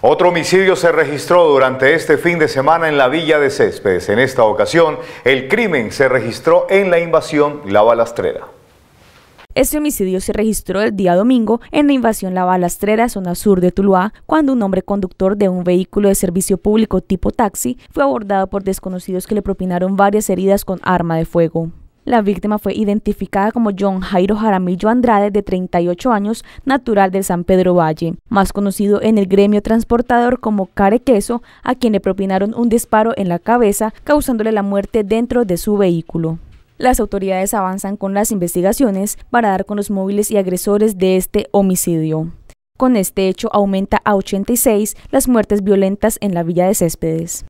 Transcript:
Otro homicidio se registró durante este fin de semana en la villa de Céspedes. En esta ocasión, el crimen se registró en la invasión La Balastrera. Este homicidio se registró el día domingo en la invasión La Balastrera, zona sur de Tuluá, cuando un hombre conductor de un vehículo de servicio público tipo taxi fue abordado por desconocidos que le propinaron varias heridas con arma de fuego. La víctima fue identificada como John Jairo Jaramillo Andrade, de 38 años, natural de San Pedro Valle, más conocido en el gremio transportador como Care Queso, a quien le propinaron un disparo en la cabeza, causándole la muerte dentro de su vehículo. Las autoridades avanzan con las investigaciones para dar con los móviles y agresores de este homicidio. Con este hecho aumenta a 86 las muertes violentas en la Villa de Céspedes.